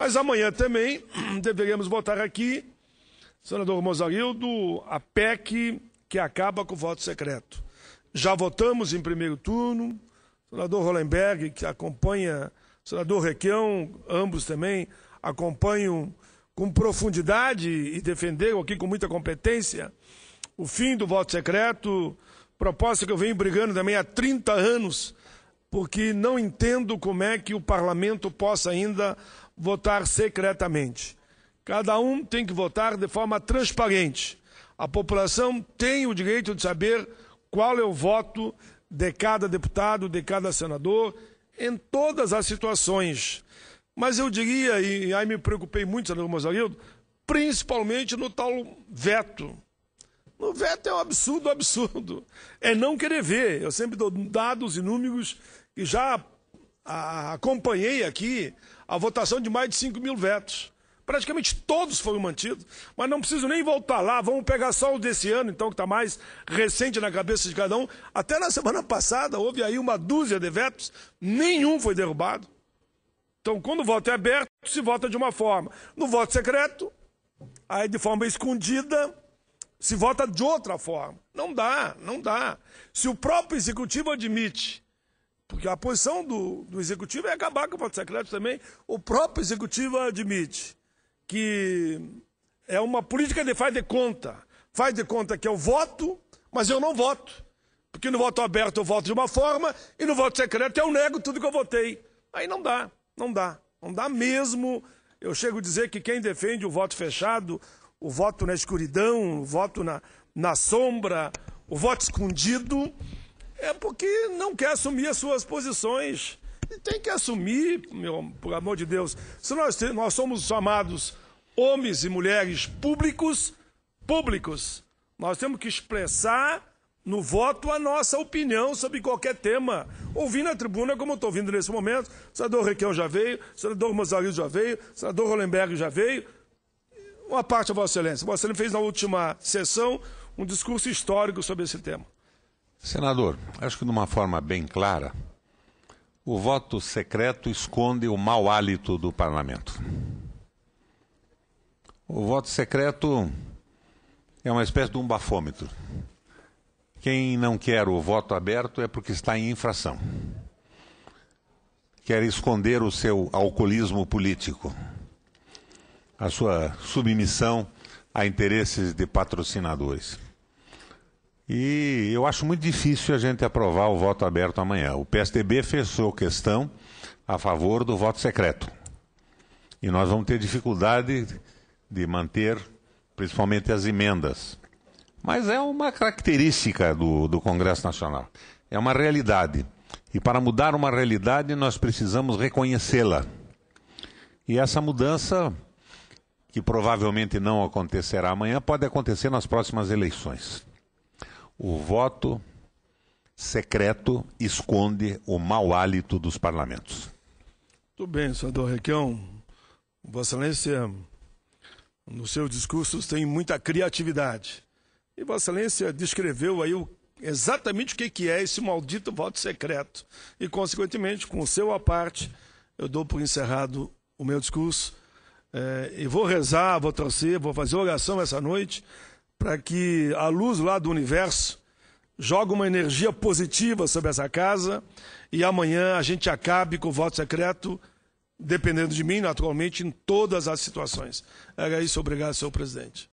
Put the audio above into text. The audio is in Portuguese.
Mas amanhã também deveremos votar aqui, senador Mozarildo, a PEC que acaba com o voto secreto. Já votamos em primeiro turno, senador Hollenberg, que acompanha, senador Requião, ambos também acompanham com profundidade e defenderam aqui com muita competência o fim do voto secreto, proposta que eu venho brigando também há 30 anos, porque não entendo como é que o parlamento possa ainda votar secretamente. Cada um tem que votar de forma transparente. A população tem o direito de saber qual é o voto de cada deputado, de cada senador, em todas as situações. Mas eu diria, e aí me preocupei muito, senador Mozarildo, principalmente no tal veto. No veto é um absurdo, absurdo. É não querer ver. Eu sempre dou dados e números que já a, acompanhei aqui a votação de mais de 5 mil vetos. Praticamente todos foram mantidos, mas não preciso nem voltar lá. Vamos pegar só o desse ano, então, que está mais recente na cabeça de cada um. Até na semana passada houve aí uma dúzia de vetos, nenhum foi derrubado. Então, quando o voto é aberto, se vota de uma forma. No voto secreto, aí de forma escondida, se vota de outra forma. Não dá, não dá. Se o próprio executivo admite porque a posição do, do executivo é acabar com o voto secreto também. O próprio executivo admite que é uma política de faz de conta. Faz de conta que eu voto, mas eu não voto. Porque no voto aberto eu voto de uma forma e no voto secreto eu nego tudo que eu votei. Aí não dá, não dá. Não dá mesmo. Eu chego a dizer que quem defende o voto fechado, o voto na escuridão, o voto na, na sombra, o voto escondido, é porque não quer assumir as suas posições. E tem que assumir, meu, por amor de Deus. Se nós, nós somos chamados homens e mulheres públicos, públicos, nós temos que expressar no voto a nossa opinião sobre qualquer tema. Ouvindo a tribuna, como eu estou ouvindo nesse momento, o senador Requião já veio, o senador Mazaril já veio, o senador Rolenberg já veio. Uma parte a Vossa Excelência. Vossa Excelência fez na última sessão um discurso histórico sobre esse tema. Senador, acho que de uma forma bem clara, o voto secreto esconde o mau hálito do parlamento. O voto secreto é uma espécie de um bafômetro. Quem não quer o voto aberto é porque está em infração. Quer esconder o seu alcoolismo político, a sua submissão a interesses de patrocinadores. E eu acho muito difícil a gente aprovar o voto aberto amanhã. O PSDB fechou questão a favor do voto secreto. E nós vamos ter dificuldade de manter, principalmente as emendas. Mas é uma característica do, do Congresso Nacional. É uma realidade. E para mudar uma realidade, nós precisamos reconhecê-la. E essa mudança, que provavelmente não acontecerá amanhã, pode acontecer nas próximas eleições. O voto secreto esconde o mau hálito dos parlamentos. Muito bem, senador Requião. Vossa Excelência, no seu discurso, tem muita criatividade. E Vossa Excelência descreveu aí o, exatamente o que, que é esse maldito voto secreto. E, consequentemente, com o seu aparte, parte, eu dou por encerrado o meu discurso. É, e vou rezar, vou torcer, vou fazer oração essa noite para que a luz lá do universo jogue uma energia positiva sobre essa casa e amanhã a gente acabe com o voto secreto, dependendo de mim, naturalmente, em todas as situações. É isso, obrigado, senhor presidente.